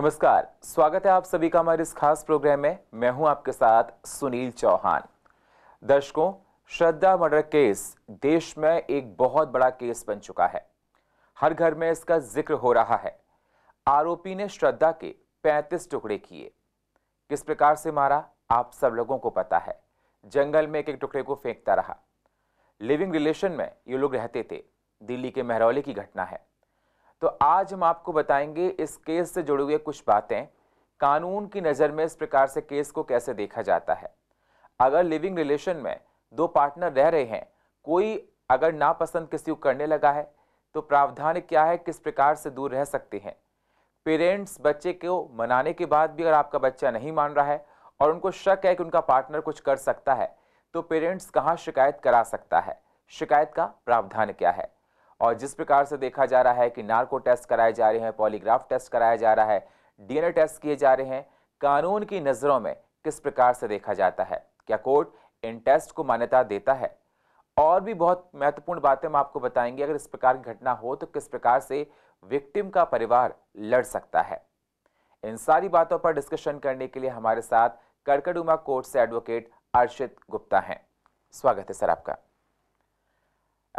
नमस्कार स्वागत है आप सभी का हमारे इस खास प्रोग्राम में मैं हूं आपके साथ सुनील चौहान दर्शकों श्रद्धा मर्डर केस देश में एक बहुत बड़ा केस बन चुका है हर घर में इसका जिक्र हो रहा है आरोपी ने श्रद्धा के 35 टुकड़े किए किस प्रकार से मारा आप सब लोगों को पता है जंगल में एक एक टुकड़े को फेंकता रहा लिविंग रिलेशन में ये लोग रहते थे दिल्ली के महरौली की घटना है तो आज हम आपको बताएंगे इस केस से जुड़े हुए कुछ बातें कानून की नज़र में इस प्रकार से केस को कैसे देखा जाता है अगर लिविंग रिलेशन में दो पार्टनर रह रहे हैं कोई अगर नापसंद किसी को करने लगा है तो प्रावधान क्या है किस प्रकार से दूर रह सकते हैं पेरेंट्स बच्चे को मनाने के बाद भी अगर आपका बच्चा नहीं मान रहा है और उनको शक है कि उनका पार्टनर कुछ कर सकता है तो पेरेंट्स कहाँ शिकायत करा सकता है शिकायत का प्रावधान क्या है और जिस प्रकार से देखा जा रहा है कि नार्को टेस्ट कराए जा रहे हैं पॉलीग्राफ टेस्ट कराया जा रहा है डीएनए टेस्ट किए जा रहे हैं कानून की नज़रों में किस प्रकार से देखा जाता है क्या कोर्ट इन टेस्ट को मान्यता देता है और भी बहुत महत्वपूर्ण बातें हम आपको बताएंगे अगर इस प्रकार की घटना हो तो किस प्रकार से विक्टिम का परिवार लड़ सकता है इन सारी बातों पर डिस्कशन करने के लिए हमारे साथ करकड़ुमा कोर्ट से एडवोकेट अर्षित गुप्ता हैं स्वागत है सर आपका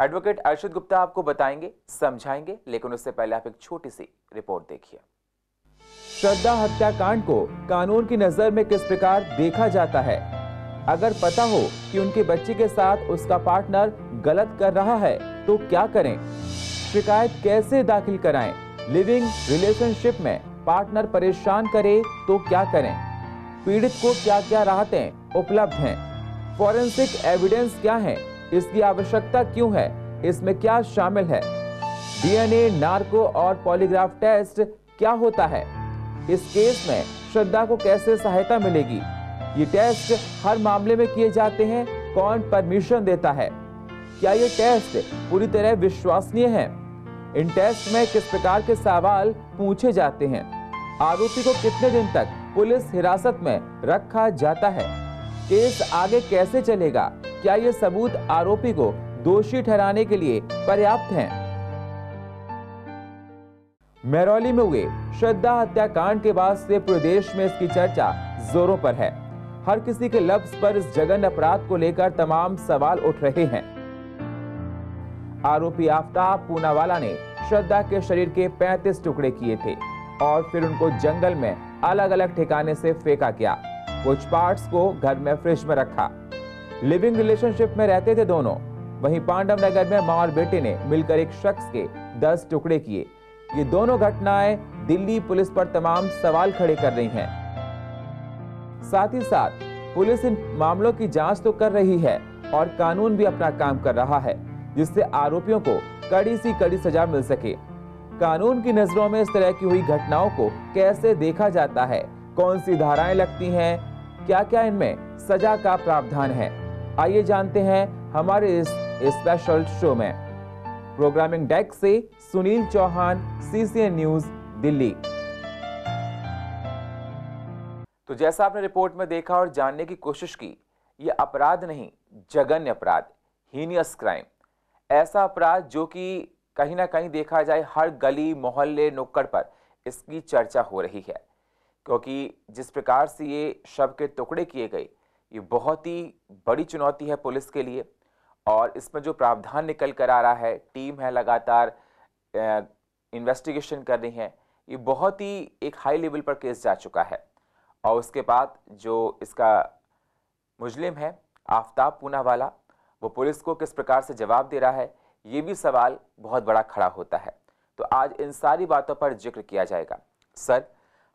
एडवोकेट अर्षद गुप्ता आपको बताएंगे समझाएंगे लेकिन उससे पहले आप एक छोटी सी रिपोर्ट देखिए श्रद्धा हत्याकांड को कानून की नजर में किस प्रकार देखा जाता है अगर पता हो कि उनके बच्चे के साथ उसका पार्टनर गलत कर रहा है तो क्या करें शिकायत कैसे दाखिल कराएं? लिविंग रिलेशनशिप में पार्टनर परेशान करे तो क्या करें पीड़ित को क्या क्या राहतें उपलब्ध हैं? फॉरेंसिक एविडेंस क्या है इसकी आवश्यकता क्यों है इसमें क्या शामिल है डीएनए नार्को और पॉलीग्राफ टेस्ट क्या होता है इस केस में श्रद्धा को कैसे सहायता मिलेगी ये टेस्ट हर मामले में किए जाते हैं कौन परमिशन देता है क्या ये टेस्ट पूरी तरह विश्वसनीय है इन टेस्ट में किस प्रकार के सवाल पूछे जाते हैं आरोपी को कितने दिन तक पुलिस हिरासत में रखा जाता है केस आगे कैसे चलेगा क्या ये सबूत आरोपी को दोषी ठहराने के लिए पर्याप्त हैं? महरौली में हुए श्रद्धा हत्याकांड के बाद से पूरे देश में इसकी चर्चा जोरों पर है हर किसी के लफ्ज पर इस जगन अपराध को लेकर तमाम सवाल उठ रहे हैं आरोपी आफ्ताब पूनावाला ने श्रद्धा के शरीर के 35 टुकड़े किए थे और फिर उनको जंगल में अलग अलग ठिकाने से फेंका गया कुछ पार्ट्स को घर में फ्रिज में रखा लिविंग रिलेशनशिप में रहते थे दोनों वहीं पांडव नगर में माँ और बेटे ने मिलकर एक शख्स के दस टुकड़े किए ये दोनों घटनाएं दिल्ली पुलिस पर तमाम सवाल खड़े कर रही हैं साथ ही साथ पुलिस इन मामलों की जांच तो कर रही है और कानून भी अपना काम कर रहा है जिससे आरोपियों को कड़ी सी कड़ी सजा मिल सके कानून की नजरों में इस तरह की हुई घटनाओं को कैसे देखा जाता है कौन सी धाराएं लगती हैं क्या क्या इनमें सजा का प्रावधान है आइए जानते हैं हमारे इस स्पेशल शो में प्रोग्रामिंग डेस्क से सुनील चौहान सीसीएन न्यूज दिल्ली तो जैसा आपने रिपोर्ट में देखा और जानने की कोशिश की ये अपराध नहीं जघन्य अपराध हीनियस क्राइम ऐसा अपराध जो कि कहीं ना कहीं देखा जाए हर गली मोहल्ले नुक्कड़ पर इसकी चर्चा हो रही है क्योंकि जिस प्रकार से ये शव के टुकड़े किए गए ये बहुत ही बड़ी चुनौती है पुलिस के लिए और इसमें जो प्रावधान निकल कर आ रहा है टीम है लगातार इन्वेस्टिगेशन कर रही है ये बहुत ही एक हाई लेवल पर केस जा चुका है और उसके बाद जो इसका मुजलिम है आफ्ताब पूनावाला वो पुलिस को किस प्रकार से जवाब दे रहा है ये भी सवाल बहुत बड़ा खड़ा होता है तो आज इन सारी बातों पर जिक्र किया जाएगा सर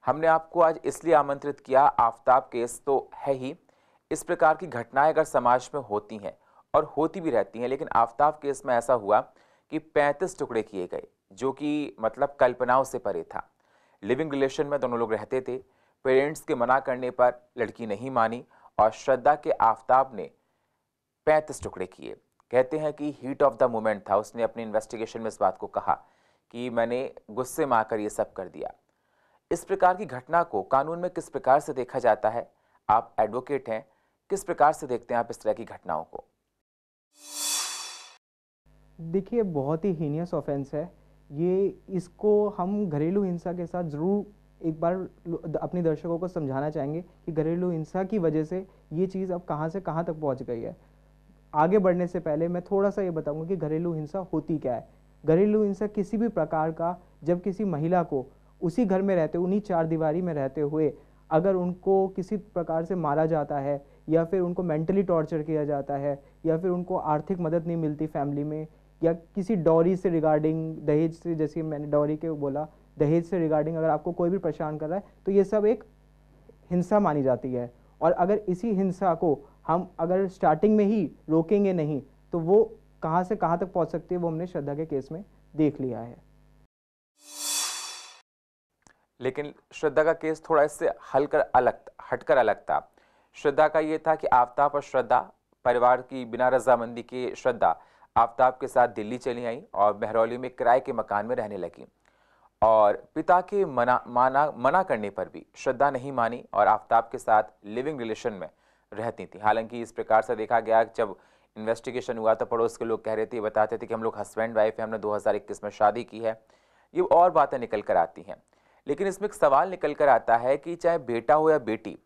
हमने आपको आज इसलिए आमंत्रित किया आफ्ताब केस तो है ही इस प्रकार की घटनाएं अगर समाज में होती हैं और होती भी रहती हैं लेकिन आफ्ताब केस में ऐसा हुआ कि 35 टुकड़े किए गए जो कि मतलब कल्पनाओं से परे था लिविंग रिलेशन में दोनों लोग रहते थे पेरेंट्स के मना करने पर लड़की नहीं मानी और श्रद्धा के आफ्ताब ने पैंतीस टुकड़े किए कहते हैं कि हीट ऑफ द मोमेंट था उसने अपने इन्वेस्टिगेशन में इस बात को कहा कि मैंने गुस्से में आकर ये सब कर दिया इस प्रकार की घटना को कानून में किस प्रकार से देखा जाता है आप एडवोकेट हैं किस प्रकार से देखते हैं आप इस तरह की घटनाओं को देखिए बहुत ही हीनियस ऑफेंस है ये इसको हम घरेलू हिंसा के साथ ज़रूर एक बार अपने दर्शकों को समझाना चाहेंगे कि घरेलू हिंसा की वजह से ये चीज़ अब कहाँ से कहाँ तक पहुँच गई है आगे बढ़ने से पहले मैं थोड़ा सा ये बताऊँगा कि घरेलू हिंसा होती क्या है घरेलू हिंसा किसी भी प्रकार का जब किसी महिला को उसी घर में रहते उन्हीं चार दीवारी में रहते हुए अगर उनको किसी प्रकार से मारा जाता है या फिर उनको मेंटली टॉर्चर किया जाता है या फिर उनको आर्थिक मदद नहीं मिलती फैमिली में या किसी डॉरी से रिगार्डिंग दहेज से जैसे मैंने डॉरी के बोला दहेज से रिगार्डिंग अगर आपको कोई भी परेशान कर रहा है तो ये सब एक हिंसा मानी जाती है और अगर इसी हिंसा को हम अगर स्टार्टिंग में ही रोकेंगे नहीं तो वो कहाँ से कहाँ तक पहुँच सकती है वो हमने श्रद्धा के केस में देख लिया है लेकिन श्रद्धा का केस थोड़ा इससे हलकर अलग हटकर अलग था श्रद्धा का ये था कि आफ्ताब और श्रद्धा परिवार की बिना रजामंदी के श्रद्धा आफ्ताब के साथ दिल्ली चली आई और मेहरौली में किराए के मकान में रहने लगी और पिता के मना माना मना करने पर भी श्रद्धा नहीं मानी और आफ्ताब के साथ लिविंग रिलेशन में रहती थी हालांकि इस प्रकार से देखा गया जब इन्वेस्टिगेशन हुआ तो पड़ोस के लोग कह रहे थे बताते थे कि हम लोग हस्बैंड वाइफ हैं हमने 2021 में शादी की है ये और बातें निकल कर आती हैं लेकिन इसमें एक सवाल निकल कर आता है कि चाहे बेटा हो या बेटी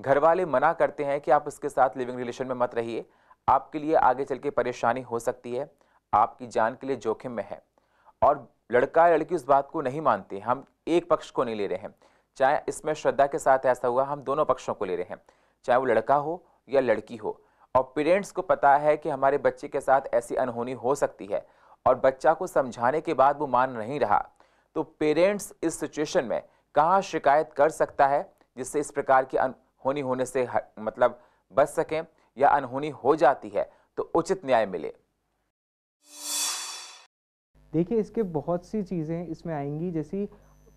घर वाले मना करते हैं कि आप उसके साथ लिविंग रिलेशन में मत रहिए आपके लिए आगे चल के परेशानी हो सकती है आपकी जान के लिए जोखिम में है और लड़का लड़की उस बात को नहीं मानते हम एक पक्ष को नहीं ले रहे हैं चाहे इसमें श्रद्धा के साथ ऐसा हुआ हम दोनों पक्षों को ले रहे हैं चाहे वो लड़का हो या लड़की हो और पेरेंट्स को पता है कि हमारे बच्चे के साथ ऐसी अनहोनी हो सकती है और बच्चा को समझाने के बाद वो मान नहीं रहा तो पेरेंट्स इस सिचुएशन में कहाँ शिकायत कर सकता है जिससे इस प्रकार की होनी होने से मतलब बच सकें या अनहोनी हो जाती है तो उचित न्याय मिले देखिए इसके बहुत सी चीज़ें इसमें आएंगी जैसी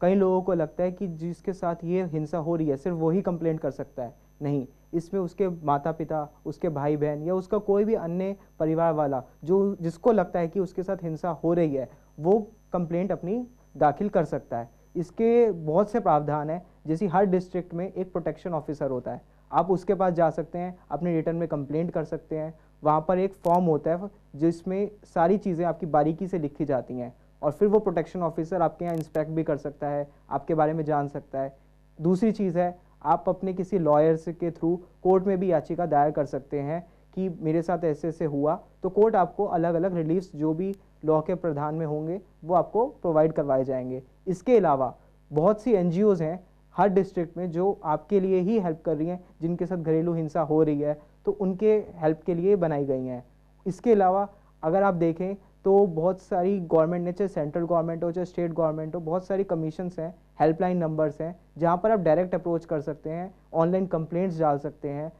कई लोगों को लगता है कि जिसके साथ ये हिंसा हो रही है सिर्फ वही कंप्लेंट कर सकता है नहीं इसमें उसके माता पिता उसके भाई बहन या उसका कोई भी अन्य परिवार वाला जो जिसको लगता है कि उसके साथ हिंसा हो रही है वो कंप्लेंट अपनी दाखिल कर सकता है इसके बहुत से प्रावधान हैं जैसे हर डिस्ट्रिक्ट में एक प्रोटेक्शन ऑफिसर होता है आप उसके पास जा सकते हैं अपने रिटर्न में कंप्लेंट कर सकते हैं वहाँ पर एक फॉर्म होता है जिसमें सारी चीज़ें आपकी बारीकी से लिखी जाती हैं और फिर वो प्रोटेक्शन ऑफिसर आपके यहाँ इंस्पेक्ट भी कर सकता है आपके बारे में जान सकता है दूसरी चीज़ है आप अपने किसी लॉयर्स के थ्रू कोर्ट में भी याचिका दायर कर सकते हैं कि मेरे साथ ऐसे ऐसे हुआ तो कोर्ट आपको अलग अलग रिलीफ्स जो भी लॉ के प्रधान में होंगे वो आपको प्रोवाइड करवाए जाएंगे इसके अलावा बहुत सी एन हैं हर डिस्ट्रिक्ट में जो आपके लिए ही हेल्प कर रही हैं जिनके साथ घरेलू हिंसा हो रही है तो उनके हेल्प के लिए बनाई गई हैं इसके अलावा अगर आप देखें तो बहुत सारी गवर्नमेंट ने चाहे सेंट्रल गवर्नमेंट हो चाहे स्टेट गवर्नमेंट हो बहुत सारी कमीशंस हैं हेल्पलाइन नंबर्स हैं जहाँ पर आप डायरेक्ट अप्रोच कर सकते हैं ऑनलाइन कंप्लेंट्स डाल सकते हैं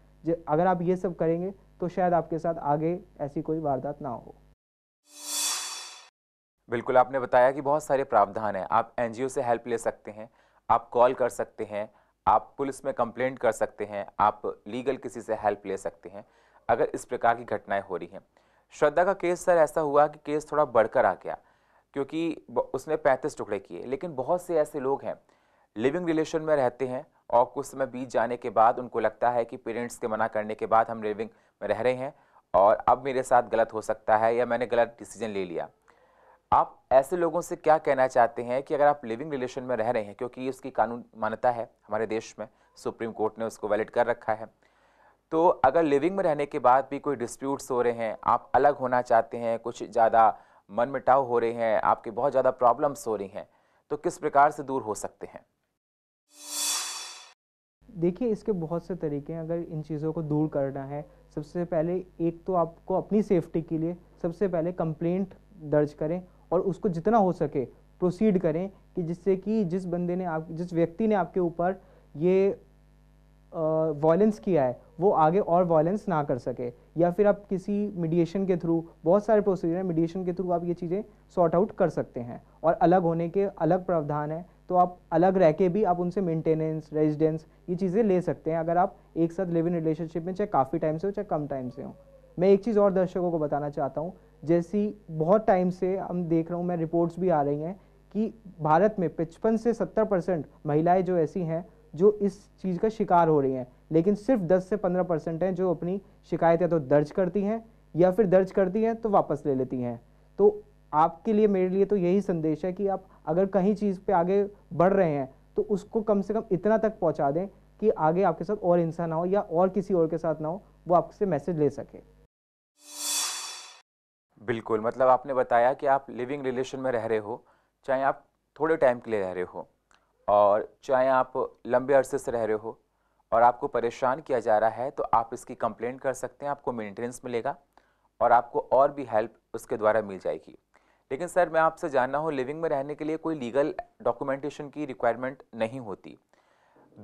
अगर आप ये सब करेंगे तो शायद आपके साथ आगे ऐसी कोई वारदात ना हो बिल्कुल आपने बताया कि बहुत सारे प्रावधान हैं आप एनजीओ से हेल्प ले सकते हैं आप कॉल कर सकते हैं आप पुलिस में कंप्लेंट कर सकते हैं आप लीगल किसी से हेल्प ले सकते हैं अगर इस प्रकार की घटनाएं हो रही हैं श्रद्धा का केस सर ऐसा हुआ कि केस थोड़ा बढ़कर आ गया क्योंकि उसने पैंतीस टुकड़े किए लेकिन बहुत से ऐसे लोग हैं लिविंग रिलेशन में रहते हैं और कुछ समय बीत जाने के बाद उनको लगता है कि पेरेंट्स के मना करने के बाद हम लिविंग में रह रहे हैं और अब मेरे साथ गलत हो सकता है या मैंने गलत डिसीजन ले लिया आप ऐसे लोगों से क्या कहना चाहते हैं कि अगर आप लिविंग रिलेशन में रह रहे हैं क्योंकि उसकी कानून मान्यता है हमारे देश में सुप्रीम कोर्ट ने उसको वैलिड कर रखा है तो अगर लिविंग में रहने के बाद भी कोई डिस्प्यूट्स हो रहे हैं आप अलग होना चाहते हैं कुछ ज़्यादा मनमिटाव हो रहे हैं आपके बहुत ज़्यादा प्रॉब्लम्स हो रही हैं तो किस प्रकार से दूर हो सकते हैं देखिए इसके बहुत से तरीके हैं अगर इन चीज़ों को दूर करना है सबसे पहले एक तो आपको अपनी सेफ्टी के लिए सबसे पहले कंप्लेंट दर्ज करें और उसको जितना हो सके प्रोसीड करें कि जिससे कि जिस बंदे ने आप जिस व्यक्ति ने आपके ऊपर ये वॉयलेंस किया है वो आगे और वॉयलेंस ना कर सके या फिर आप किसी मीडिएशन के थ्रू बहुत सारे प्रोसीजर हैं मीडिएशन के थ्रू आप ये चीज़ें सॉर्ट आउट कर सकते हैं और अलग होने के अलग प्रावधान हैं तो आप अलग रह के भी आप उनसे मेंटेनेंस रेजिडेंस ये चीज़ें ले सकते हैं अगर आप एक साथ लिव इन रिलेशनशिप में चाहे काफ़ी टाइम से हो चाहे कम टाइम से हो मैं एक चीज़ और दर्शकों को बताना चाहता हूँ जैसी बहुत टाइम से हम देख रहा हूँ मैं रिपोर्ट्स भी आ रही हैं कि भारत में पचपन से सत्तर परसेंट महिलाएँ जो ऐसी हैं जो इस चीज़ का शिकार हो रही हैं लेकिन सिर्फ दस से पंद्रह परसेंट हैं जो अपनी शिकायत या तो दर्ज करती हैं या फिर दर्ज करती हैं तो वापस ले लेती हैं तो आपके लिए मेरे लिए तो यही संदेश है कि आप अगर कहीं चीज़ पर आगे बढ़ रहे हैं तो उसको कम से कम इतना तक पहुँचा दें कि आगे आपके साथ और इंसान ना हो या और किसी और के साथ ना हो वो आपसे मैसेज ले सके बिल्कुल मतलब आपने बताया कि आप लिविंग रिलेशन में रह रहे हो चाहे आप थोड़े टाइम के लिए रह रहे हो और चाहे आप लंबे अरसे से रह रहे हो और आपको परेशान किया जा रहा है तो आप इसकी कंप्लेंट कर सकते हैं आपको मेंटेनेंस मिलेगा और आपको और भी हेल्प उसके द्वारा मिल जाएगी लेकिन सर मैं आपसे जानना हूँ लिविंग में रहने के लिए कोई लीगल डॉक्यूमेंटेशन की रिक्वायरमेंट नहीं होती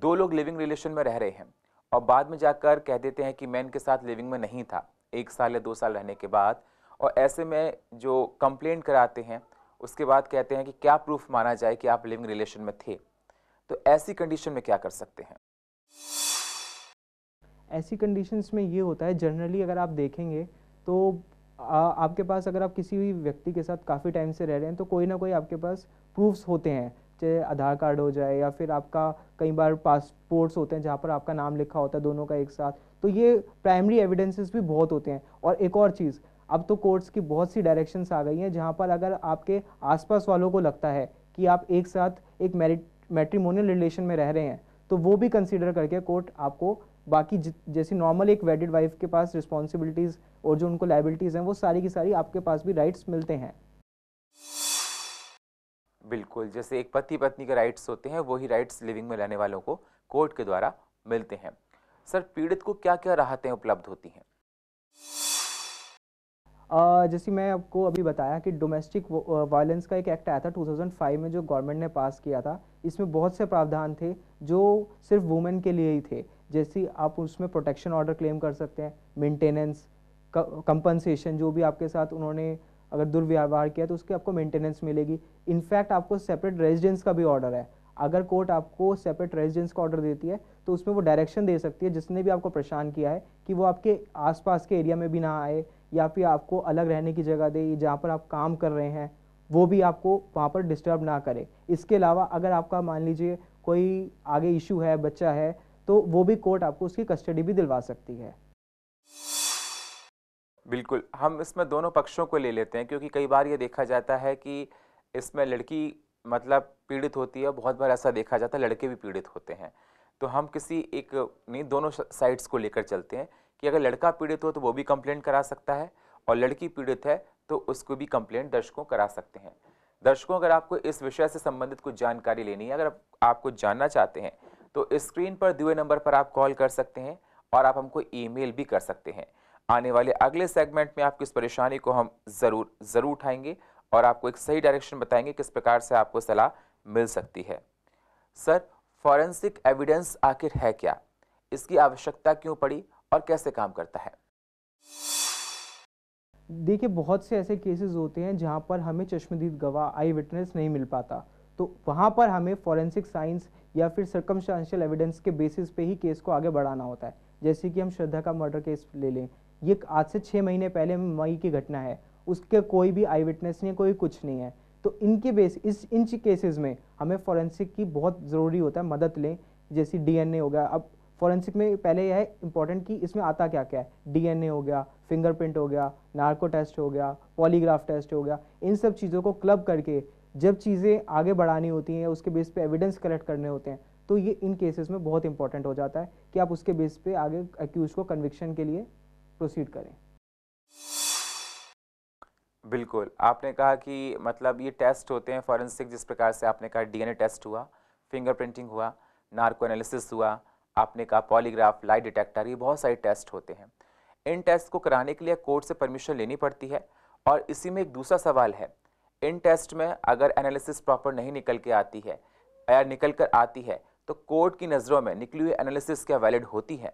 दो लोग लिविंग रिलेशन में रह रहे हैं और बाद में जाकर कह देते हैं कि मैं इनके साथ लिविंग में नहीं था एक साल या दो साल रहने के बाद और ऐसे में जो कंप्लेन कराते हैं उसके बाद कहते हैं कि क्या प्रूफ माना जाए कि आप लिविंग रिलेशन में थे तो ऐसी कंडीशन में क्या कर सकते हैं ऐसी कंडीशंस में ये होता है जनरली अगर आप देखेंगे तो आ, आपके पास अगर आप किसी भी व्यक्ति के साथ काफ़ी टाइम से रह रहे हैं तो कोई ना कोई आपके पास प्रूफ्स होते हैं चाहे आधार कार्ड हो जाए या फिर आपका कई बार पासपोर्ट्स होते हैं जहाँ पर आपका नाम लिखा होता है दोनों का एक साथ तो ये प्राइमरी एविडेंसेस भी बहुत होते हैं और एक और चीज़ अब तो कोर्ट्स की बहुत सी डायरेक्शंस आ गई हैं जहाँ पर अगर आपके आसपास वालों को लगता है कि आप एक साथ एक मैरिट मैट्रीमोनियल रिलेशन में रह रहे हैं तो वो भी कंसिडर करके कोर्ट आपको बाकी जैसी नॉर्मल एक वेडिड वाइफ के पास रिस्पॉन्सिबिलिटीज़ और जो उनको लाइबिलिटीज़ हैं वो सारी की सारी आपके पास भी राइट्स मिलते हैं बिल्कुल जैसे एक पति पत्नी के राइट्स होते हैं वही राइट्स लिविंग में रहने वालों को कोर्ट के द्वारा मिलते हैं सर पीड़ित को क्या क्या राहतें उपलब्ध होती हैं जैसे मैं आपको अभी बताया कि डोमेस्टिक वायलेंस का एक एक्ट आया था 2005 में जो गवर्नमेंट ने पास किया था इसमें बहुत से प्रावधान थे जो सिर्फ वुमेन के लिए ही थे जैसे आप उसमें प्रोटेक्शन ऑर्डर क्लेम कर सकते हैं मेंटेनेंस कंपनसेशन जो भी आपके साथ उन्होंने अगर दुर्व्यवहार किया तो उसकी आपको मेंटेनेंस मिलेगी इनफैक्ट आपको सेपरेट रेजिडेंस का भी ऑर्डर है अगर कोर्ट आपको सेपरेट रेजिडेंस का ऑर्डर देती है तो उसमें वो डायरेक्शन दे सकती है जिसने भी आपको परेशान किया है कि वो आपके आसपास के एरिया में भी ना आए या फिर आपको अलग रहने की जगह दे जहाँ पर आप काम कर रहे हैं वो भी आपको वहाँ पर डिस्टर्ब ना करे इसके अलावा अगर आपका मान लीजिए कोई आगे इशू है बच्चा है तो वो भी कोर्ट आपको उसकी कस्टडी भी दिलवा सकती है बिल्कुल हम इसमें दोनों पक्षों को ले लेते हैं क्योंकि कई बार ये देखा जाता है कि इसमें लड़की मतलब पीड़ित होती है बहुत बार ऐसा देखा जाता है लड़के भी पीड़ित होते हैं तो हम किसी एक नहीं दोनों साइड्स को लेकर चलते हैं कि अगर लड़का पीड़ित हो तो वो भी कंप्लेंट करा सकता है और लड़की पीड़ित है तो उसको भी कंप्लेंट दर्शकों करा सकते हैं दर्शकों अगर आपको इस विषय से संबंधित कुछ जानकारी लेनी है अगर आप, आपको जानना चाहते हैं तो स्क्रीन पर दिए नंबर पर आप कॉल कर सकते हैं और आप हमको ईमेल भी कर सकते हैं आने वाले अगले सेगमेंट में आपकी इस परेशानी को हम ज़रूर ज़रूर उठाएंगे और आपको एक सही डायरेक्शन बताएंगे किस प्रकार से आपको सलाह मिल सकती है सर फॉरेंसिक एविडेंस आखिर है क्या इसकी आवश्यकता क्यों पड़ी और कैसे काम करता है देखिए बहुत से ऐसे केसेस होते हैं जहाँ पर हमें चश्मदीद गवाह आई विटनेस नहीं मिल पाता तो वहाँ पर हमें फॉरेंसिक साइंस या फिर सर्कमस्टांशियल एविडेंस के बेसिस पे ही केस को आगे बढ़ाना होता है जैसे कि हम श्रद्धा का मर्डर केस ले लें ये आज से छः महीने पहले मई की घटना है उसके कोई भी आई विटनेस नहीं कोई कुछ नहीं है तो इनके बेस इस इन केसेस में हमें फॉरेंसिक की बहुत ज़रूरी होता है मदद लें जैसे डीएनए हो गया अब फॉरेंसिक में पहले यह है इंपॉर्टेंट कि इसमें आता क्या क्या है डीएनए हो गया फिंगरप्रिंट हो गया नार्को टेस्ट हो गया पॉलीग्राफ टेस्ट हो गया इन सब चीज़ों को क्लब करके जब चीज़ें आगे बढ़ानी होती हैं उसके बेस पे एविडेंस कलेक्ट करने होते हैं तो ये इन केसेस में बहुत इंपॉर्टेंट हो जाता है कि आप उसके बेस पे आगे एक्यूज को कन्विक्शन के लिए प्रोसीड करें बिल्कुल आपने कहा कि मतलब ये टेस्ट होते हैं फॉरेंसिक जिस प्रकार से आपने कहा डीएनए टेस्ट हुआ फिंगरप्रिंटिंग हुआ नार्को एनालिसिस हुआ आपने कहा पॉलीग्राफ लाई डिटेक्टर ये बहुत सारे टेस्ट होते हैं इन टेस्ट को कराने के लिए कोर्ट से परमिशन लेनी पड़ती है और इसी में एक दूसरा सवाल है इन टेस्ट में अगर एनालिसिस प्रॉपर नहीं निकल के आती है या निकल कर आती है तो कोर्ट की नज़रों में निकली हुई एनालिसिस क्या वैलिड होती है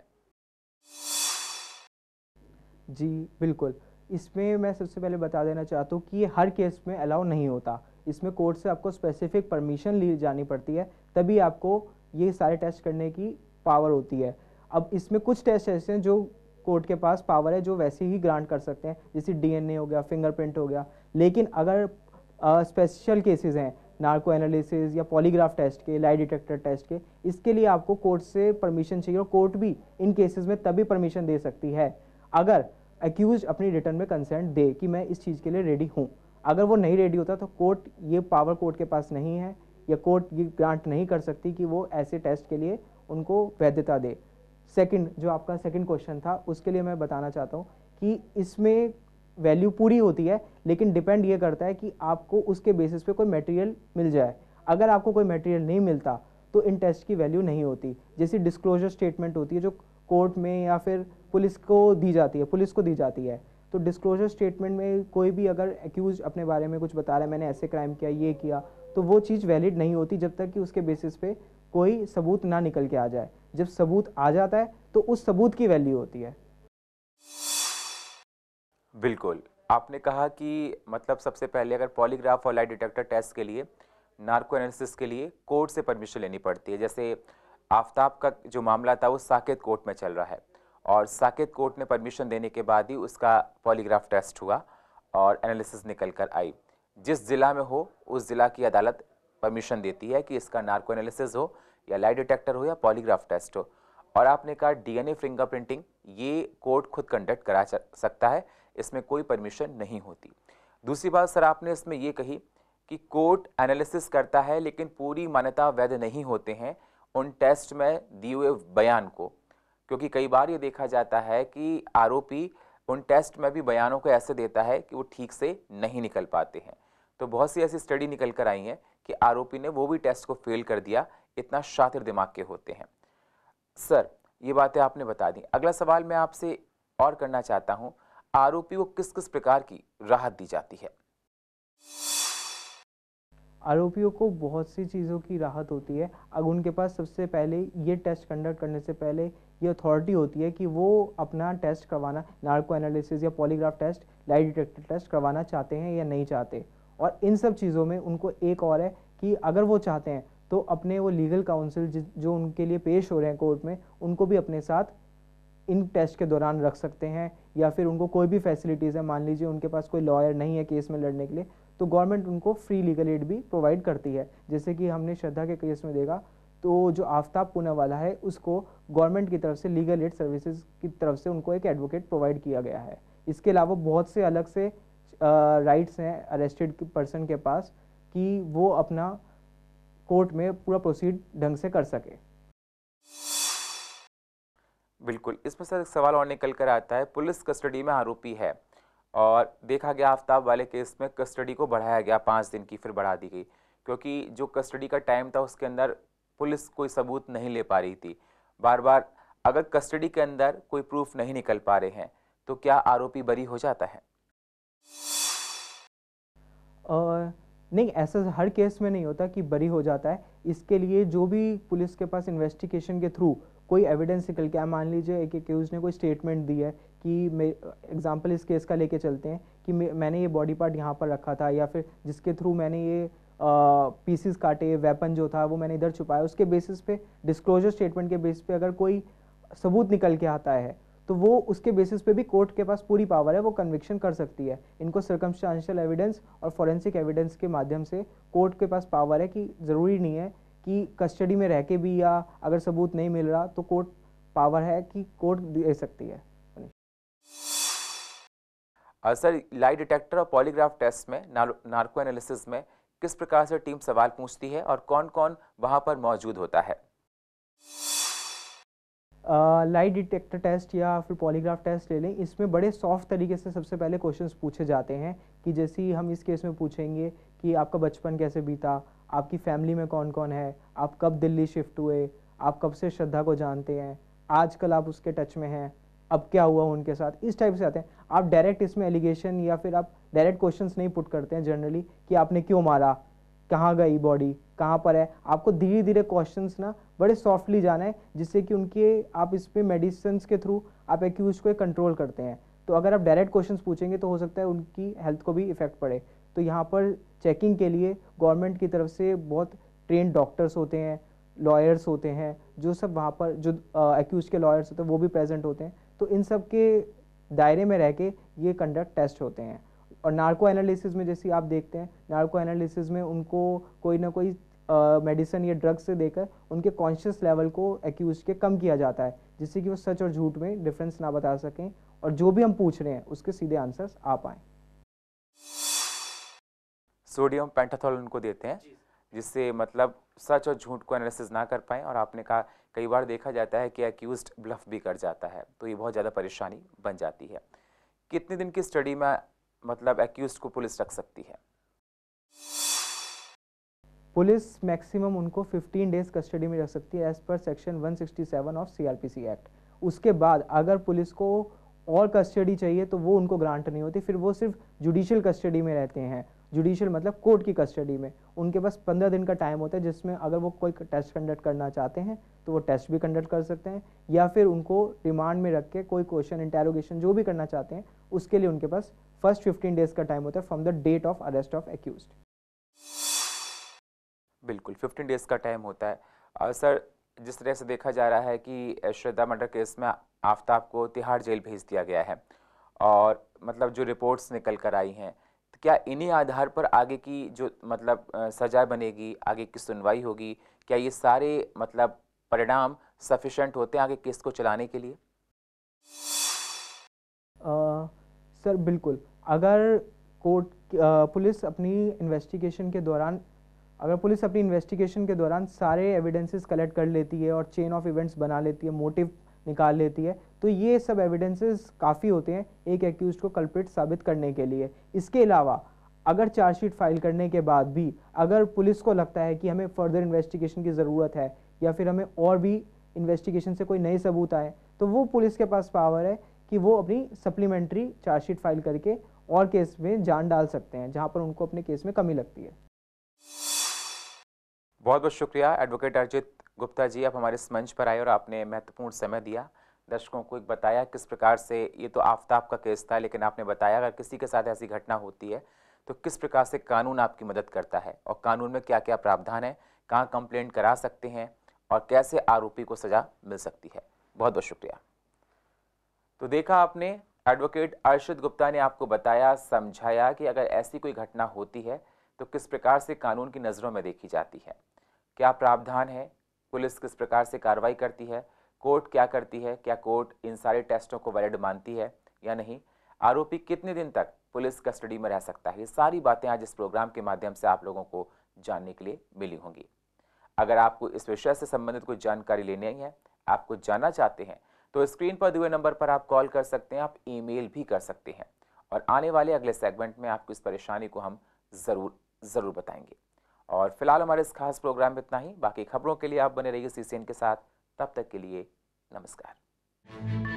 जी बिल्कुल इसमें मैं सबसे पहले बता देना चाहता हूँ कि ये हर केस में अलाउ नहीं होता इसमें कोर्ट से आपको स्पेसिफिक परमिशन ली जानी पड़ती है तभी आपको ये सारे टेस्ट करने की पावर होती है अब इसमें कुछ टेस्ट ऐसे हैं जो कोर्ट के पास पावर है जो वैसे ही ग्रांट कर सकते हैं जैसे डीएनए हो गया फिंगरप्रिंट हो गया लेकिन अगर स्पेशल केसेस हैं नार्को एनालिसिस या पॉलीग्राफ टेस्ट के लाई डिटेक्टर टेस्ट के इसके लिए आपको कोर्ट से परमिशन चाहिए और कोर्ट भी इन केसेस में तभी परमिशन दे सकती है अगर एक्यूज अपनी रिटर्न में कंसेंट दे कि मैं इस चीज़ के लिए रेडी हूँ अगर वो नहीं रेडी होता तो कोर्ट ये पावर कोर्ट के पास नहीं है या कोर्ट ये ग्रांट नहीं कर सकती कि वो ऐसे टेस्ट के लिए उनको वैधता दे सेकंड जो आपका सेकंड क्वेश्चन था उसके लिए मैं बताना चाहता हूँ कि इसमें वैल्यू पूरी होती है लेकिन डिपेंड ये करता है कि आपको उसके बेसिस पे कोई मटेरियल मिल जाए अगर आपको कोई मटेरियल नहीं मिलता तो इन टेस्ट की वैल्यू नहीं होती जैसे डिस्क्लोजर स्टेटमेंट होती है जो कोर्ट में या फिर पुलिस को दी जाती है पुलिस को दी जाती है तो डिस्क्लोजर स्टेटमेंट में कोई भी अगर एक्यूज अपने बारे में कुछ बता रहा है मैंने ऐसे क्राइम किया ये किया तो वो चीज़ वैलिड नहीं होती जब तक कि उसके बेसिस पे कोई सबूत ना निकल के आ जाए जब सबूत आ जाता है तो उस सबूत की वैल्यू होती है बिल्कुल आपने कहा कि मतलब सबसे पहले अगर पॉलीग्राफ और लाइट डिटेक्टर टेस्ट के लिए नार्को एनालिसिस के लिए कोर्ट से परमिशन लेनी पड़ती है जैसे आफ्ताब का जो मामला था वो साकेत कोर्ट में चल रहा है और साकेत कोर्ट ने परमिशन देने के बाद ही उसका पॉलीग्राफ टेस्ट हुआ और एनालिसिस निकल कर आई जिस ज़िला में हो उस ज़िला की अदालत परमिशन देती है कि इसका नार्को एनालिसिस हो या लाइट डिटेक्टर हो या पॉलीग्राफ टेस्ट हो और आपने कहा डीएनए फिंगरप्रिंटिंग ये कोर्ट खुद कंडक्ट करा सकता है इसमें कोई परमिशन नहीं होती दूसरी बात सर आपने इसमें ये कही कि कोर्ट एनालिसिस करता है लेकिन पूरी मान्यता वैध नहीं होते हैं उन टेस्ट में दिए हुए बयान को क्योंकि कई बार ये देखा जाता है कि आरोपी उन टेस्ट में भी बयानों को ऐसे देता है कि वो ठीक से नहीं निकल पाते हैं तो बहुत सी ऐसी स्टडी निकल कर आई है कि आरोपी ने वो भी टेस्ट को फेल कर दिया इतना शातिर दिमाग के होते हैं सर ये बातें आपने बता दी अगला सवाल मैं आपसे और करना चाहता हूँ आरोपी को किस किस प्रकार की राहत दी जाती है आरोपियों को बहुत सी चीज़ों की राहत होती है अब उनके पास सबसे पहले ये टेस्ट कंडक्ट करने से पहले ये अथॉरिटी होती है कि वो अपना टेस्ट करवाना नार्को एनालिसिस या polygraph test light detector test करवाना चाहते हैं या नहीं चाहते और इन सब चीज़ों में उनको एक और है कि अगर वो चाहते हैं तो अपने वो लीगल काउंसिल जो उनके लिए पेश हो रहे हैं कोर्ट में उनको भी अपने साथ इन टेस्ट के दौरान रख सकते हैं या फिर उनको कोई भी फैसिलिटीज़ है मान लीजिए उनके पास कोई लॉयर नहीं है केस में लड़ने के लिए तो गवर्नमेंट उनको फ्री लीगल एड भी प्रोवाइड करती है जैसे कि हमने श्रद्धा के केस में देखा तो जो आफ्ताब पुना वाला है उसको गवर्नमेंट की तरफ से लीगल एड सर्विसेज की तरफ से उनको एक एडवोकेट प्रोवाइड किया गया है इसके अलावा बहुत से अलग से राइट्स हैं अरेस्टेड पर्सन के पास कि वो अपना कोर्ट में पूरा प्रोसीड ढंग से कर सके बिल्कुल इसमें सर एक सवाल और निकल कर आता है पुलिस कस्टडी में आरोपी है और देखा गया आफ्ताब वाले केस में कस्टडी को बढ़ाया गया पाँच दिन की फिर बढ़ा दी गई क्योंकि जो कस्टडी का टाइम था उसके अंदर पुलिस कोई सबूत नहीं ले पा रही थी बार बार अगर कस्टडी के अंदर कोई प्रूफ नहीं निकल पा रहे हैं तो क्या आरोपी बरी हो जाता है नहीं ऐसा हर केस में नहीं होता कि बरी हो जाता है इसके लिए जो भी पुलिस के पास इन्वेस्टिगेशन के थ्रू कोई एविडेंस निकल के मान लीजिए एक एक्यूज ने कोई स्टेटमेंट दी है कि मे एग्जाम्पल इस केस का लेके चलते हैं कि मैंने ये बॉडी पार्ट यहाँ पर रखा था या फिर जिसके थ्रू मैंने ये पीसीस काटे वेपन जो था वो मैंने इधर छुपाया उसके बेसिस पे डिस्क्लोजर स्टेटमेंट के बेस पे अगर कोई सबूत निकल के आता है तो वो उसके बेसिस पे भी कोर्ट के पास पूरी पावर है वो कन्विक्शन कर सकती है इनको सर्कमस्टांशियल एविडेंस और फॉरेंसिक एविडेंस के माध्यम से कोर्ट के पास पावर है कि ज़रूरी नहीं है कि कस्टडी में रह के भी या अगर सबूत नहीं मिल रहा तो कोर्ट पावर है कि कोर्ट दे सकती है सर लाइट डिटेक्टर और पॉलीग्राफ टेस्ट में नार्को एनालिसिस में किस प्रकार से टीम सवाल पूछती है और कौन कौन वहाँ पर मौजूद होता है लाइट डिटेक्टर टेस्ट या फिर पॉलीग्राफ टेस्ट ले लें इसमें बड़े सॉफ्ट तरीके से सबसे पहले क्वेश्चंस पूछे जाते हैं कि जैसे हम इस केस में पूछेंगे कि आपका बचपन कैसे बीता आपकी फैमिली में कौन कौन है आप कब दिल्ली शिफ्ट हुए आप कब से श्रद्धा को जानते हैं आजकल आप उसके टच में हैं अब क्या हुआ उनके साथ इस टाइप से आते हैं आप डायरेक्ट इसमें एलिगेशन या फिर आप डायरेक्ट क्वेश्चंस नहीं पुट करते हैं जनरली कि आपने क्यों मारा कहाँ गई बॉडी कहाँ पर है आपको धीरे धीरे क्वेश्चन ना बड़े सॉफ्टली जाना है जिससे कि उनके आप इस पर मेडिसिन के थ्रू आप एक्यूज को कंट्रोल करते हैं तो अगर आप डायरेक्ट क्वेश्चन पूछेंगे तो हो सकता है उनकी हेल्थ को भी इफेक्ट पड़े तो यहाँ पर चेकिंग के लिए गवर्नमेंट की तरफ से बहुत ट्रेन डॉक्टर्स होते हैं लॉयर्स होते हैं जो सब वहाँ पर जो एक्यूज के लॉयर्स होते हैं वो भी प्रेजेंट होते हैं तो इन सब के दायरे में रह के ये कंडक्ट टेस्ट होते हैं और नार्को एनालिसिस में जैसे आप देखते हैं नार्को एनालिसिस में उनको कोई ना कोई मेडिसिन या ड्रग्स से देकर उनके कॉन्शियस लेवल को एक्यूज के कम किया जाता है जिससे कि वो सच और झूठ में डिफरेंस ना बता सकें और जो भी हम पूछ रहे हैं उसके सीधे आंसर्स आ पाएँ सोडियम पेंटाथोल उनको देते हैं जिससे मतलब सच और झूठ को एनालिसिस ना कर पाएँ और आपने कहा कई बार देखा जाता है कि एक्यूज ब्लफ भी कर जाता है तो ये बहुत ज़्यादा परेशानी बन जाती है कितने दिन की स्टडी में मतलब एक्यूज को पुलिस रख सकती है पुलिस मैक्सिमम उनको 15 डेज कस्टडी में रख सकती है as per section 167 of CrPC act उसके बाद अगर पुलिस को और कस्टडी चाहिए तो वो उनको ग्रांट नहीं होती फिर वो सिर्फ जुडिशियल कस्टडी में रहते हैं जुडिशियल मतलब कोर्ट की कस्टडी में उनके पास पंद्रह दिन का टाइम होता है जिसमें अगर वो कोई टेस्ट कंडक्ट करना चाहते हैं तो वो टेस्ट भी कंडक्ट कर सकते हैं या फिर उनको रिमांड में रख के कोई क्वेश्चन इंटेरोगेशन जो भी करना चाहते हैं उसके लिए उनके पास फर्स्ट फिफ्टीन डेज का टाइम होता है from the date of arrest of accuse बिल्कुल फिफ्टीन डेज का टाइम होता है और सर जिस तरह से देखा जा रहा है कि श्रद्धा मर्डर केस में आफ्ताब को तिहाड़ जेल भेज दिया गया है और मतलब जो रिपोर्ट्स निकल कर आई हैं तो क्या इन्हीं आधार पर आगे की जो मतलब सजा बनेगी आगे की सुनवाई होगी क्या ये सारे मतलब परिणाम सफिशेंट होते हैं आगे केस को चलाने के लिए आ, सर बिल्कुल अगर कोर्ट पुलिस अपनी इन्वेस्टिगेशन के दौरान अगर पुलिस अपनी इन्वेस्टिगेशन के दौरान सारे एविडेंसेस कलेक्ट कर लेती है और चेन ऑफ इवेंट्स बना लेती है मोटिव निकाल लेती है तो ये सब एविडेंसेस काफ़ी होते हैं एक एक्यूज को कल्प्रिट साबित करने के लिए इसके अलावा अगर चार्जशीट फाइल करने के बाद भी अगर पुलिस को लगता है कि हमें फर्दर इन्वेस्टिगेशन की ज़रूरत है या फिर हमें और भी इन्वेस्टिगेशन से कोई नए सबूत आए तो वो पुलिस के पास पावर है कि वो अपनी सप्लीमेंट्री चार्जशीट फाइल करके और केस में जान डाल सकते हैं जहाँ पर उनको अपने केस में कमी लगती है बहुत बहुत शुक्रिया एडवोकेट अर्जित गुप्ता जी आप हमारे इस मंच पर आए और आपने महत्वपूर्ण समय दिया दर्शकों को एक बताया किस प्रकार से ये तो आफ्ताब का केस था लेकिन आपने बताया अगर किसी के साथ ऐसी घटना होती है तो किस प्रकार से कानून आपकी मदद करता है और कानून में क्या क्या प्रावधान है कहाँ कंप्लेंट करा सकते हैं और कैसे आरोपी को सज़ा मिल सकती है बहुत बहुत शुक्रिया तो देखा आपने एडवोकेट अर्शद गुप्ता ने आपको बताया समझाया कि अगर ऐसी कोई घटना होती है तो किस प्रकार से कानून की नज़रों में देखी जाती है क्या प्रावधान है पुलिस किस प्रकार से कार्रवाई करती है कोर्ट क्या करती है क्या कोर्ट इन सारे टेस्टों को वैलिड मानती है या नहीं आरोपी कितने दिन तक पुलिस कस्टडी में रह सकता है ये सारी बातें आज इस प्रोग्राम के माध्यम से आप लोगों को जानने के लिए मिली होंगी अगर आपको इस विषय से संबंधित कोई जानकारी लेनी है आपको जानना चाहते हैं तो स्क्रीन पर दिए नंबर पर आप कॉल कर सकते हैं आप ईमेल भी कर सकते हैं और आने वाले अगले सेगमेंट में आपको इस परेशानी को हम ज़रूर ज़रूर बताएंगे और फिलहाल हमारे इस खास प्रोग्राम में इतना ही बाकी खबरों के लिए आप बने रहिए सी के साथ तब तक के लिए नमस्कार